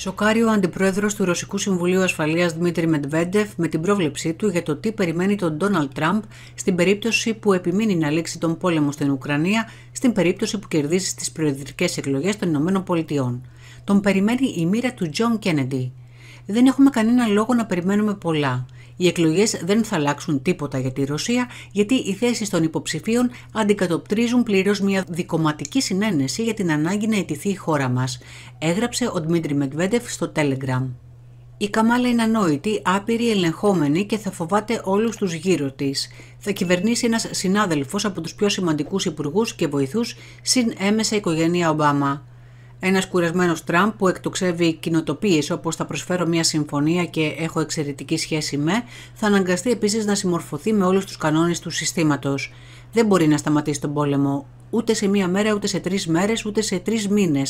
Σοκάριο ο αντιπρόεδρος του Ρωσικού Συμβουλίου Ασφαλείας Δημήτρη Μετβέντεφ με την πρόβλεψή του για το τι περιμένει τον Ντόναλτ Τραμπ στην περίπτωση που επιμείνει να λήξει τον πόλεμο στην Ουκρανία, στην περίπτωση που κερδίσει τις προεδρικές εκλογές των Ηνωμένων Πολιτειών. Τον περιμένει η μοίρα του Τζον Κέννεντι. Δεν έχουμε κανένα λόγο να περιμένουμε πολλά. Οι εκλογές δεν θα αλλάξουν τίποτα για τη Ρωσία, γιατί οι θέσεις των υποψηφίων αντικατοπτρίζουν πλήρως μια δικοματική συνένεση για την ανάγκη να ετηθεί η χώρα μας, έγραψε ο Δημήτρη Μετβέντεφ στο Telegram. Η Καμάλα είναι ανόητη, άπειρη, ελεγχόμενη και θα φοβάται όλους τους γύρω της. Θα κυβερνήσει ένας συνάδελφος από τους πιο σημαντικούς υπουργούς και βοηθούς, συν έμεσα οικογένεια Ομπάμα. Ένας κουρασμένος Τραμπ που εκτοξεύει κοινοτοπίε όπως θα προσφέρω μια συμφωνία και έχω εξαιρετική σχέση με, θα αναγκαστεί επίσης να συμμορφωθεί με όλους τους κανόνες του συστήματος. Δεν μπορεί να σταματήσει τον πόλεμο ούτε σε μία μέρα, ούτε σε τρεις μέρες, ούτε σε τρεις μήνες.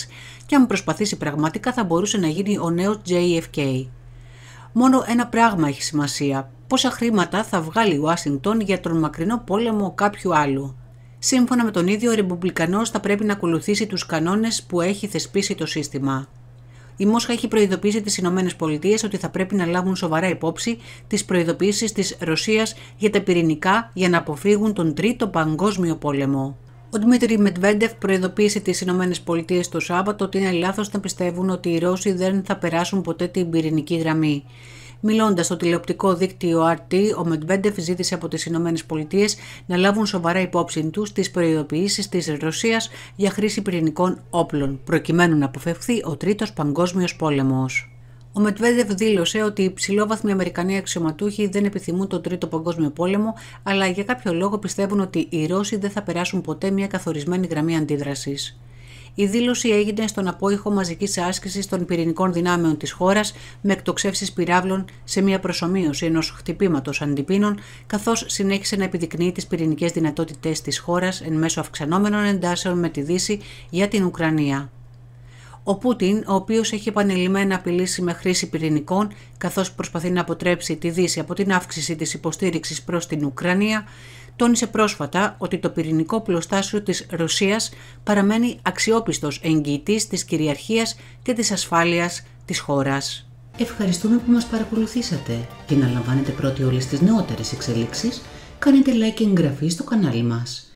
Και αν προσπαθήσει πραγματικά, θα μπορούσε να γίνει ο νέος JFK. Μόνο ένα πράγμα έχει σημασία: πόσα χρήματα θα βγάλει η Ουάσιγκτον για τον μακρινό πόλεμο κάποιου άλλου. Σύμφωνα με τον ίδιο, ο Ρεπουμπλικανός θα πρέπει να ακολουθήσει τους κανόνες που έχει θεσπίσει το σύστημα. Η Μόσχα έχει προειδοποιήσει τις ΗΠΑ ότι θα πρέπει να λάβουν σοβαρά υπόψη τις προειδοποιήσεις της Ρωσίας για τα πυρηνικά για να αποφύγουν τον Τρίτο Παγκόσμιο Πόλεμο. Ο Δημήτρη Μετβέντεφ προειδοποίησε τις ΗΠΑ το Σάββατο ότι είναι λάθος να πιστεύουν ότι οι Ρώσοι δεν θα περάσουν ποτέ την πυρηνική γραμμή. Μιλώντας στο τηλεοπτικό δίκτυο RT, ο Μετβέντεφ ζήτησε από τις ΗΠΑ να λάβουν σοβαρά υπόψη τους τις προειδοποιήσεις της Ρωσίας για χρήση πυρηνικών όπλων, προκειμένου να αποφευχθεί ο Τρίτος Παγκόσμιος Πόλεμος. Ο Μετβέντεφ δήλωσε ότι οι ψηλόβαθμοι Αμερικανοί αξιωματούχοι δεν επιθυμούν τον Τρίτο Παγκόσμιο Πόλεμο, αλλά για κάποιο λόγο πιστεύουν ότι οι Ρώσοι δεν θα περάσουν ποτέ μια καθορισμένη γραμμή αντίδρασης. Η δήλωση έγινε στον απόϊχο μαζικής άσκησης των πυρηνικών δυνάμεων της χώρας με εκτοξεύσεις πυράβλων σε μια προσωμείωση ενός χτυπήματος αντιπίνων, καθώς συνέχισε να επιδεικνύει τις πυρηνικές δυνατότητές της χώρας εν μέσω αυξανόμενων εντάσεων με τη Δύση για την Ουκρανία. Ο Πούτιν, ο οποίος έχει επανειλημμένα απειλήσει με χρήση πυρηνικών, καθώς προσπαθεί να αποτρέψει τη Δύση από την αύξηση της υποστήριξης προς την Ουκρανία, τόνισε πρόσφατα ότι το πυρηνικό πλωστάσιο της Ρωσίας παραμένει αξιόπιστος εγγυητής της κυριαρχίας και της ασφάλειας της χώρας. Ευχαριστούμε που μας παρακολουθήσατε και να λαμβάνετε πρώτοι όλες τις νεότερες εξελίξεις, κάνετε like και εγγραφή στο κανάλι μας.